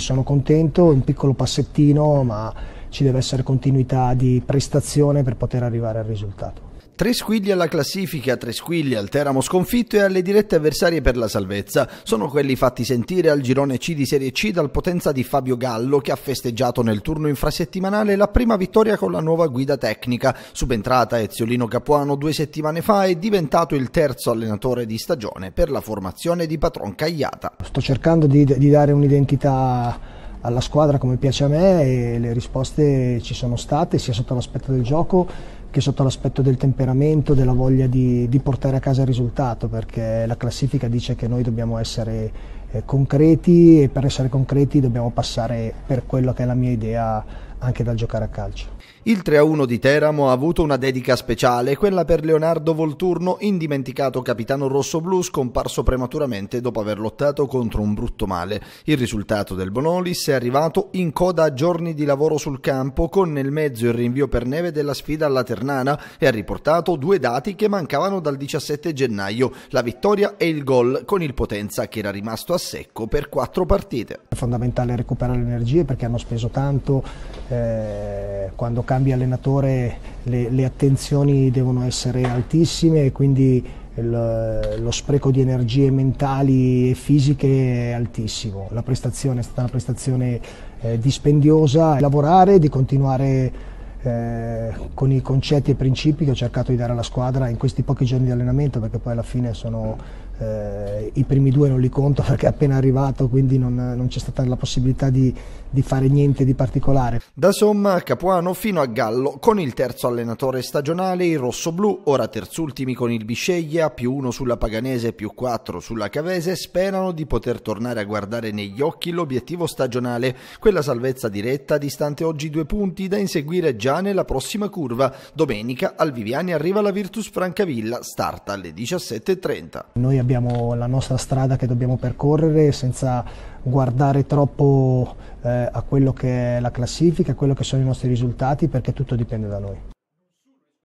sono contento, è un piccolo passettino, ma ci deve essere continuità di prestazione per poter arrivare al risultato. Tre squigli alla classifica, tre squigli al Teramo sconfitto e alle dirette avversarie per la salvezza. Sono quelli fatti sentire al girone C di Serie C dal potenza di Fabio Gallo che ha festeggiato nel turno infrasettimanale la prima vittoria con la nuova guida tecnica, subentrata Eziolino Capuano due settimane fa è diventato il terzo allenatore di stagione per la formazione di Patron Cagliata. Sto cercando di, di dare un'identità alla squadra come piace a me e le risposte ci sono state sia sotto l'aspetto del gioco che sotto l'aspetto del temperamento, della voglia di, di, portare a casa il risultato, perché la classifica dice che noi dobbiamo essere eh, concreti e per essere concreti dobbiamo passare per quello che è la mia idea anche dal giocare a calcio. Il 3-1 di Teramo ha avuto una dedica speciale, quella per Leonardo Volturno, indimenticato capitano rosso-blu scomparso prematuramente dopo aver lottato contro un brutto male. Il risultato del Bonolis è arrivato in coda a giorni di lavoro sul campo, con nel mezzo il rinvio per neve della sfida alla Ternana e ha riportato due dati che mancavano dal 17 gennaio, la vittoria e il gol, con il Potenza che era rimasto a secco per quattro partite. È fondamentale recuperare le energie perché hanno speso tanto eh, quando cambi allenatore le, le, attenzioni devono essere altissime e quindi il, lo spreco di energie mentali e fisiche è altissimo. La prestazione è stata una prestazione eh, dispendiosa, lavorare, di continuare eh, con i concetti e principi che ho cercato di dare alla squadra in questi pochi giorni di allenamento perché poi alla fine sono eh, i primi due non li conto perché è appena arrivato, quindi non, non c'è stata la possibilità di, di, fare niente di particolare. Da Somma a Capuano fino a Gallo, con il terzo allenatore stagionale, i rossoblù, ora terzultimi con il Bisceglia, più uno sulla Paganese, più quattro sulla Cavese, sperano di poter tornare a guardare negli occhi l'obiettivo stagionale, quella salvezza diretta distante oggi due punti da inseguire già nella prossima curva. Domenica al Viviani arriva la Virtus Francavilla, starta alle 17.30. Noi abbiamo abbiamo la nostra strada che dobbiamo percorrere senza guardare troppo eh, a quello che è la classifica, a quello che sono i nostri risultati, perché tutto dipende da noi.